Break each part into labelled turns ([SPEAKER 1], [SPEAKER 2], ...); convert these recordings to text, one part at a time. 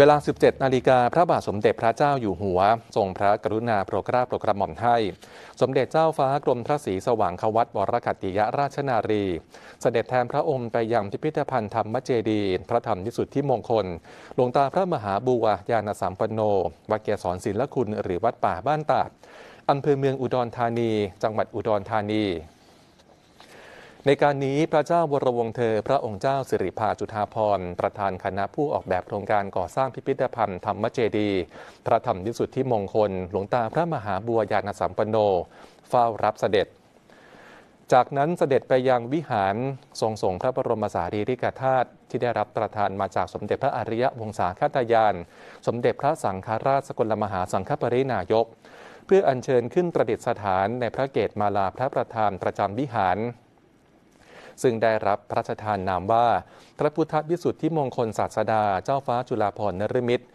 [SPEAKER 1] เวลา 17นาฬิกา พระบาทสมเด็จพระเจ้าอยู่หัว ทรงพระกรุณาโปรดเกล้าโปรดกระหม่อมให้ สมเด็จเจ้าฟ้ากรมพระศรีสว่างควัตวรคัติยราชนารีสเสด็จแทนพระองค์ไปยังพิพิธภัณฑ์ธรรมเจดี พระธรรมนิสุทธิมงคล หลวงตาพระมหาบัวยานสัมปันโน วัดเกศรศิลคุณหรือวัดป่าบ้านตาดอำเภอเมืองอุดรธานี จังหวัดอุดรธานีในการนี้พระเจ้าวรวงเธอพระองค์เจ้าสิริภาจุฑาพรประธานคณะผู้ออกแบบโครงการก่อสร้างพิพิธภัณฑ์ธรรมเจดี พระธรรมยิสุทธิมงคล หลวงตา พระมหาบัวญาณสัมปันโนเฝ้ารับเสด็จ จากนั้นเสด็จไปยังวิหาร ทรงส่งพระบรมสารีริกธาตุที่ได้รับประทานมาจากสมเด็จพระอริยวงศาคตายาน สมเด็จพระสังฆราชสกลมหาสังฆปรินายก เพื่ออัญเชิญขึ้นประดิษฐานในพระเกศมาลาพระประธานประจำวิหารซึ่งได้รับพระราชทานนามว่า พระพุทธวิสุทธิมงคลศาสดา เจ้าฟ้าจุฬาภรณ์นฤมิตร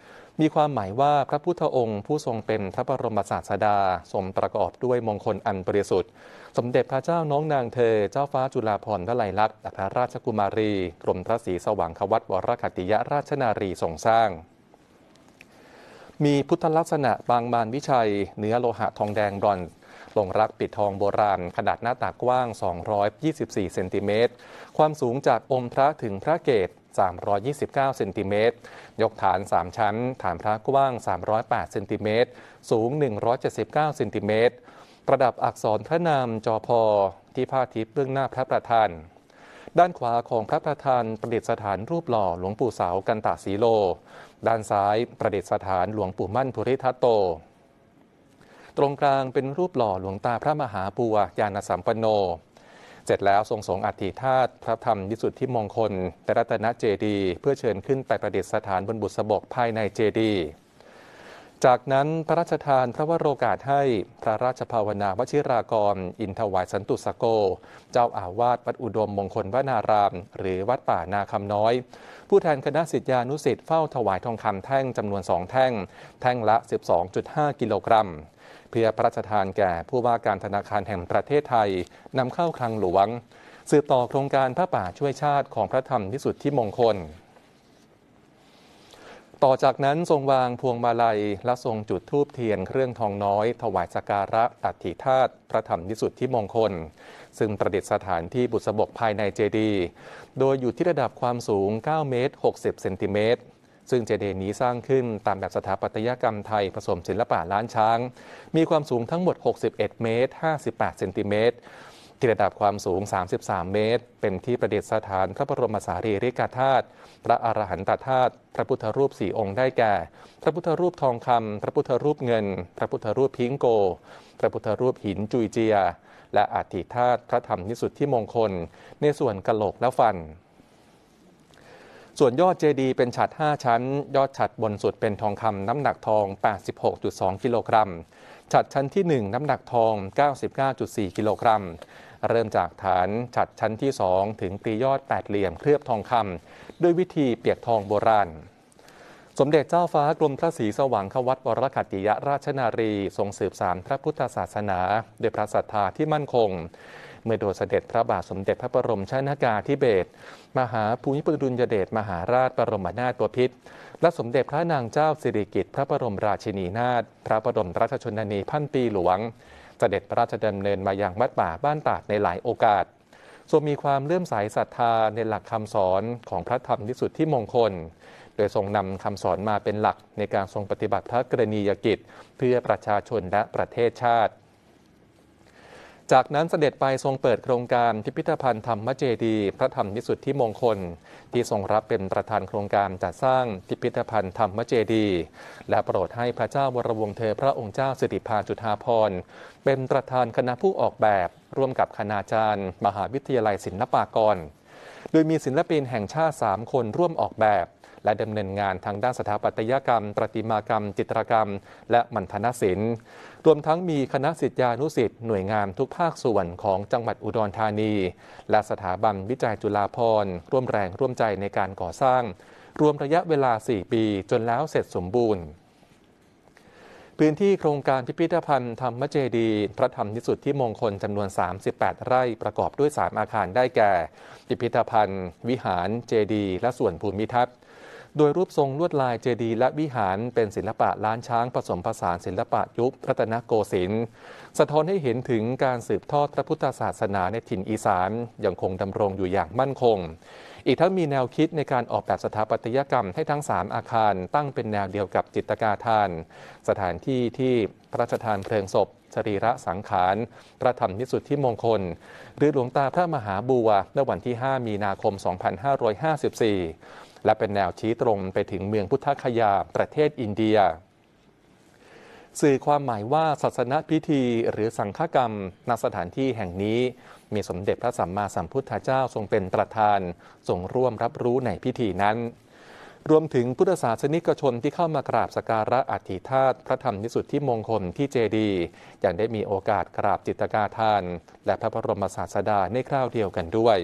[SPEAKER 1] มีความหมายว่าพระพุทธองค์ผู้ทรงเป็นพระบรมศาสดาสมประกอบด้วยมงคลอันบริสุทธิ์ สมเด็จพระเจ้าน้องนางเธอเจ้าฟ้าจุฬาภรณ์วลัยลักษณ์อรคราชกุมารีกรมพระศรีสว่างควัตวรคติยราชนารีทรงสร้าง มีพุทธลักษณะบางมานวิชัย เนื้อโลหะทองแดงบรอนซ์ลงรักปิดทองโบราณขนาดหน้าตากว้าง 224เซนติเมตรความสูงจากอมพระถึงพระเกศ 329เซนติเมตรยกฐาน 3ชั้นฐานพระกว้าง 308เซนติเมตรสูง 179เซนติเมตรประดับอักษรพระนามจอพอที่ผ้าทิพย์เบื้องหน้าพระประธาน ด้านขวาของพระประธานประดิษฐานรูปหล่อหลวงปู่เสากันตาสีโล ด้านซ้ายประดิษฐานหลวงปู่มั่นภูริทัตโตตรงกลางเป็นรูปหล่อหลวงตาพระมหาปัวยานสัมปันโน เสร็จแล้วทรงสงอัฐิธาตุพระธรรมยิสุทธิมงคล แต่รัตนเจดีเพื่อเชิญขึ้นไปประดิษฐานบนบุษบกภายในเจดี จากนั้นพระราชทานพระวโรกาสให้ พระราชภาวนาวชิรากร อินทวายสันตุสโก เจ้าอาวาสวัดอุดมมงคลวนาราม หรือวัดป่านาคำน้อย ผู้แทนคณะสิทธิานุสิทธิ์เฝ้าถวายทองคำแท่งจำนวนสองแท่ง แท่งละ 12.5กิโลกรัมเพื่อพระราชทานแก่ผู้ว่าการธนาคารแห่งประเทศไทยนำเข้าคลังหลวง สืบต่อโครงการพระป่าช่วยชาติของพระธรรมวิสุทธิมงคล ต่อจากนั้นทรงวางพวงมาลัยและทรงจุดธูปเทียนเครื่องทองน้อย ถวายสักการะอัฐิธาตุพระธรรมวิสุทธิมงคล ซึ่งประดิษฐานที่บุษบกภายในเจดีย์โดยอยู่ที่ระดับความสูง 9 เมตร 60 เซนติเมตรซึ่งเจดีย์นี้สร้างขึ้นตามแบบสถาปัตยกรรมไทยผสมศิลปะล้านช้าง มีความสูงทั้งหมด 61 เมตร 58 เซนติเมตร ที่ระดับความสูง 33 เมตร เป็นที่ประดิษฐานพระบรมสารีริกธาตุ พระอรหันตธาตุ พระพุทธรูปสี่องค์ได้แก่ พระพุทธรูปทองคำ พระพุทธรูปเงิน พระพุทธรูปพิงโก พระพุทธรูปหินจุยเจีย และอาฐิธาตุพระธรรมนิสุทธิมงคล ในส่วนกะโหลกและฟันส่วนยอดเจดีเป็นฉัด5ชั้น ยอดฉัดบนสุดเป็นทองคำน้ำหนักทอง 86.2 กิโลกรัมฉัดชั้นที่ 1 น้ำหนักทอง 99.4 กิโลกรัม เริ่มจากฐานฉัดชั้นที่ 2 ถึงตียอด 8 เหลี่ยมเคลือบทองคำด้วยวิธีเปียกทองโบราณ สมเด็จเจ้าฟ้ากรมพระศรีสว่างขวัตวรคัติยราชนารี ทรงสืบสานพระพุทธศาสนาโดยพระศรัทธาที่มั่นคงเมื่อโดยเสด็จพระบาทสมเด็จพระบรมชนากาธิเบศรมหาภูมิพลดุลยเดชมหาราชบรมนาถบพิตรและสมเด็จพระนางเจ้าสิริกิติ์พระบรมราชินีนาถพระบรมราชชนนีพันปีหลวง เสด็จพระราชดำเนินมาอย่างวัดป่าบ้านตาดในหลายโอกาสทรงมีความเลื่อมใสศรัทธาในหลักคำสอนของพระธรรมที่สุดที่มงคล โดยทรงนำคำสอนมาเป็นหลัก ในการทรงปฏิบัติพระกรณียกิจ เพื่อประชาชนและประเทศชาติจากนั้นเสด็จไปทรงเปิดโครงการพิพิธภัณฑ์ธรรมเจดีพระธรรมนิสุทธิมงคล ที่ทรงรับเป็นประธานโครงการจัดสร้างพิพิธภัณฑ์ธรรมเจดีและโปรดให้พระเจ้าวรวงเธอพระองค์เจ้าสิริพาจุฑาพรเป็นประธานคณะผู้ออกแบบ ร่วมกับคณาจารย์ มหาวิทยาลัยศิลปากร โดยมีศิลปินแห่งชาติ3คนร่วมออกแบบและดำเนินงานทางด้านสถาปัตยกรรม ประติมากรรม จิตรกรรม และมัณฑนศิลป์รวมทั้งมีคณะสิทธานุสิทธิ์หน่วยงานทุกภาคส่วนของจังหวัดอุดรธานี และสถาบันวิจัยจุฬาภรณ์ร่วมแรงร่วมใจในการก่อสร้าง รวมระยะเวลา 4 ปี จนแล้วเสร็จสมบูรณ์ พื้นที่โครงการพิพิธภัณฑ์ธรรมเจดีพระธรรมนิสุทธิมงคลจำนวน 38 ไร่ประกอบด้วย3อาคารได้แก่พิพิธภัณฑ์ วิหารเจดีและส่วนภูมิทัศนโดยรูปทรงลวดลายเจดีย์และวิหารเป็นศิลปะล้านช้างผสมผสานศิลปะยุครัตนโกสินทร์สะท้อนให้เห็นถึงการสืบทอดพระพุทธศาสนาในถิ่นอีสานยังคงดำรงอยู่อย่างมั่นคง อีกทั้งมีแนวคิดในการออกแบบสถาปัตยกรรมให้ทั้ง 3 อาคาร ตั้งเป็นแนวเดียวกับจิตกาทาน สถานที่ที่พระราชทานเพลิงศพสรีระสังขารพระธรรมนิสุทธิมงคล หรือหลวงตาพระมหาบัวในวันที่ 5 มีนาคม 2554และเป็นแนวชี้ตรงไปถึงเมืองพุทธคยาประเทศอินเดีย สื่อความหมายว่าศาสนพิธีหรือสังฆกรรมณสถานที่แห่งนี้ มีสมเด็จพระสัมมาสัมพุทธเจ้าทรงเป็นประธานทรงร่วมรับรู้ในพิธีนั้น รวมถึงพุทธศาสนิกชนที่เข้ามากราบสการะอัฐิธาตุพระธรรมนิสุทธิมงคลที่เจดีย์ังได้มีโอกาสกราบจิตกาทาน และพระบรมศาสดาในคราวเดียวกันด้วย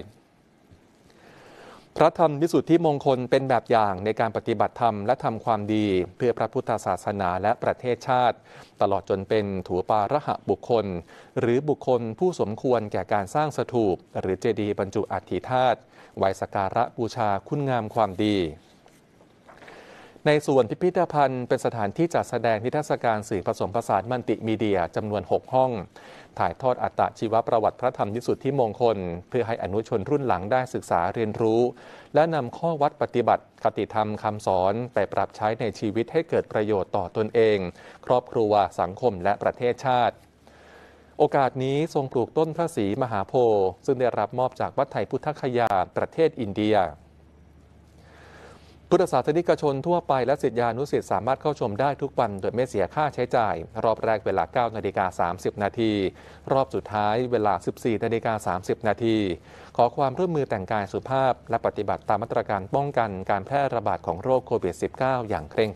[SPEAKER 1] ระธรรมวิสุทธิมงคลเป็นแบบอย่างในการปฏิบัติธรรมและทำความดี เพื่อพระพุทธศาสนาและประเทศชาติ ตลอดจนเป็นถูปาระหะบุคคล หรือบุคคลผู้สมควรแก่การสร้างสถูปหรือเจดีย์บรรจุอัฐิธาตุไวสการะบูชาคุณงามความดีในส่วนพิพิธภัณฑ์เป็นสถานที่จัดแสดงนิทรรศการสื่อผสมผสานมัลติมีเดียจำนวน 6 ห้อง ถ่ายทอดอัตชีวประวัติพระธรรมนิสุทธิมงคล เพื่อให้อนุชนรุ่นหลังได้ศึกษาเรียนรู้ และนำข้อวัดปฏิบัติ คติธรรมคำสอน ไปปรับใช้ในชีวิตให้เกิดประโยชน์ต่อตนเอง ครอบครัวสังคมและประเทศชาติ โอกาสนี้ทรงปลูกต้นพระศรีมหาโพธิ์ซึ่งได้รับมอบจากวัดไทยพุทธคยาประเทศอินเดียพุทธศาสนิกชนทั่วไปและศิษยานุศิษย์สามารถเข้าชมได้ทุกวันโดยไม่เสียค่าใช้จ่าย รอบแรกเวลา 9นาฬิกา30นาทีรอบสุดท้ายเวลา 14นาฬิกา30นาทีขอความร่วมมือแต่งกายสุภาพและปฏิบัติตามมาตรการป้องกันการแพร่ระบาดของโรคโควิด -19 อย่างเคร่ง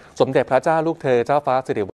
[SPEAKER 1] ครัด สมเด็จพระเจ้าลูกเธอเจ้าฟ้าสิริ